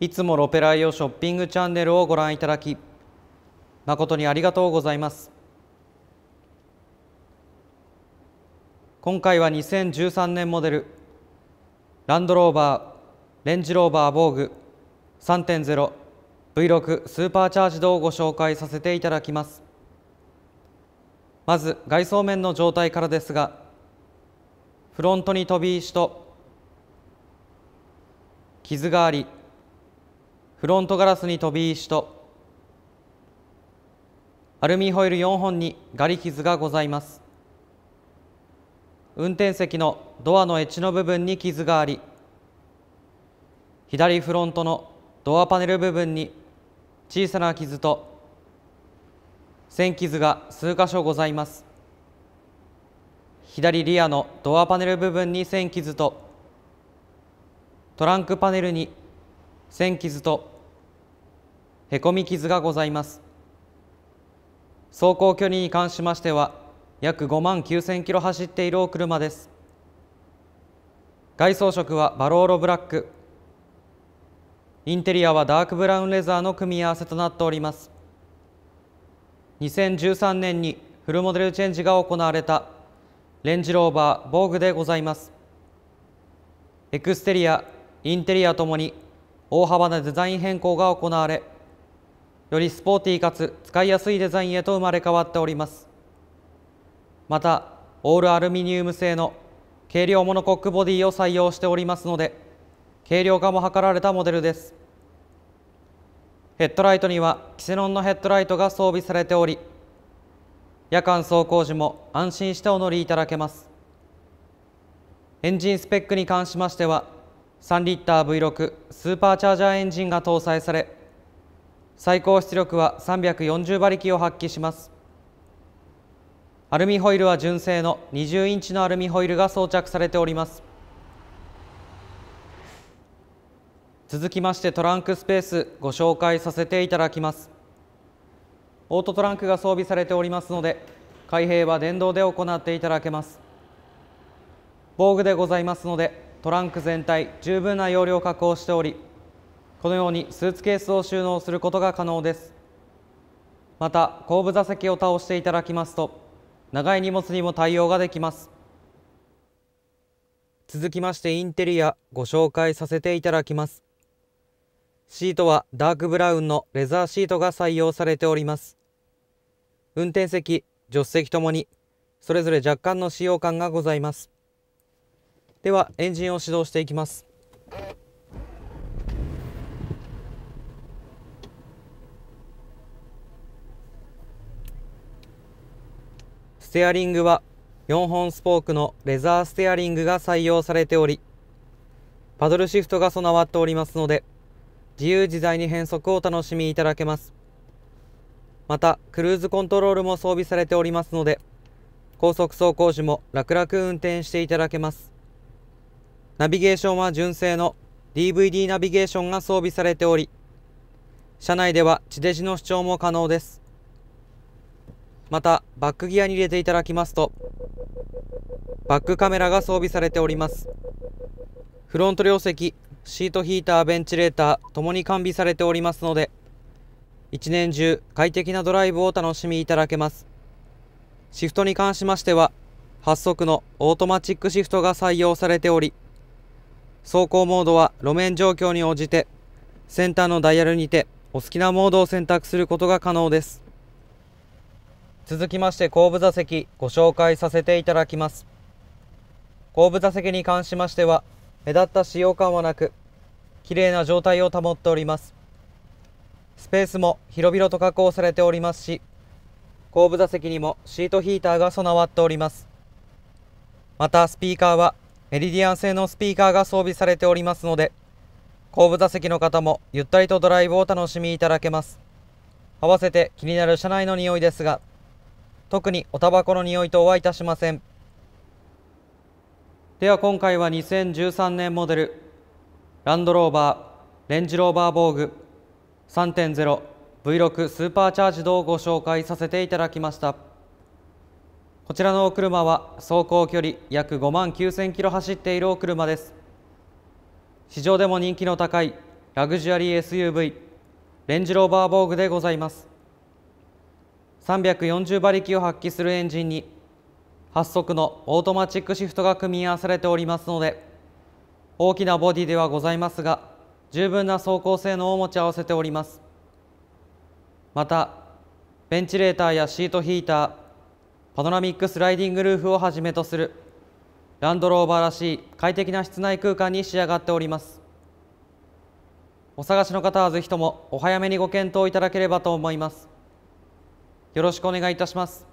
いつもロペライオショッピングチャンネルをご覧いただき誠にありがとうございます今回は2013年モデルランドローバーレンジローバー防具 3.0V6 スーパーチャージドをご紹介させていただきますまず外装面の状態からですがフロントに飛び石と傷がありフロントガラスに飛び石とアルミホイル4本にガリ傷がございます運転席のドアのエッジの部分に傷があり左フロントのドアパネル部分に小さな傷と線傷が数箇所ございます左リアのドアパネル部分に線傷とトランクパネルに線傷とへこみ傷がございます走行距離に関しましては約5万9 0キロ走っているお車です外装色はバローロブラックインテリアはダークブラウンレザーの組み合わせとなっております2013年にフルモデルチェンジが行われたレンジローバー防具でございますエクステリアインテリアともに大幅なデザイン変更が行われよりスポーティーかつ使いやすいデザインへと生まれ変わっておりますまたオールアルミニウム製の軽量モノコックボディを採用しておりますので軽量化も図られたモデルですヘッドライトにはキセノンのヘッドライトが装備されており夜間走行時も安心してお乗りいただけますエンジンスペックに関しましては3リッター V6 スーパーチャージャーエンジンが搭載され最高出力は340馬力を発揮しますアルミホイルは純正の20インチのアルミホイルが装着されております続きましてトランクスペースご紹介させていただきますオートトランクが装備されておりますので開閉は電動で行っていただけます防具でございますのでトランク全体十分な容量確保しておりこのようにスーツケースを収納することが可能ですまた後部座席を倒していただきますと長い荷物にも対応ができます続きましてインテリアご紹介させていただきますシートはダークブラウンのレザーシートが採用されております運転席助手席ともにそれぞれ若干の使用感がございますではエンジンを始動していきますステアリングは4本スポークのレザーステアリングが採用されており、パドルシフトが備わっておりますので、自由自在に変速を楽しみいただけます。また、クルーズコントロールも装備されておりますので、高速走行時も楽々運転していただけます。ナビゲーションは純正の DVD ナビゲーションが装備されており、車内では地デジの視聴も可能です。またバックギアに入れていただきますとバックカメラが装備されておりますフロント両席シートヒーターベンチレーターともに完備されておりますので一年中快適なドライブをお楽しみいただけますシフトに関しましては8速のオートマチックシフトが採用されており走行モードは路面状況に応じてセンターのダイヤルにてお好きなモードを選択することが可能です続きまして後部座席ご紹介させていただきます後部座席に関しましては目立った使用感はなく綺麗な状態を保っておりますスペースも広々と加工されておりますし後部座席にもシートヒーターが備わっておりますまたスピーカーはメリディアン製のスピーカーが装備されておりますので後部座席の方もゆったりとドライブをお楽しみいただけます合わせて気になる車内の匂いですが特におタバコの匂いとはいたしませんでは今回は2013年モデルランドローバーレンジローバーボー具 3.0V6 スーパーチャージドをご紹介させていただきましたこちらのお車は走行距離約5万9000キロ走っているお車です市場でも人気の高いラグジュアリー SUV レンジローバーボーグでございます340馬力を発揮するエンジンに8速のオートマチックシフトが組み合わされておりますので大きなボディではございますが十分な走行性能を持ち合わせておりますまたベンチレーターやシートヒーターパノラミックスライディングルーフをはじめとするランドローバーらしい快適な室内空間に仕上がっておりますお探しの方はぜひともお早めにご検討いただければと思いますよろしくお願いいたします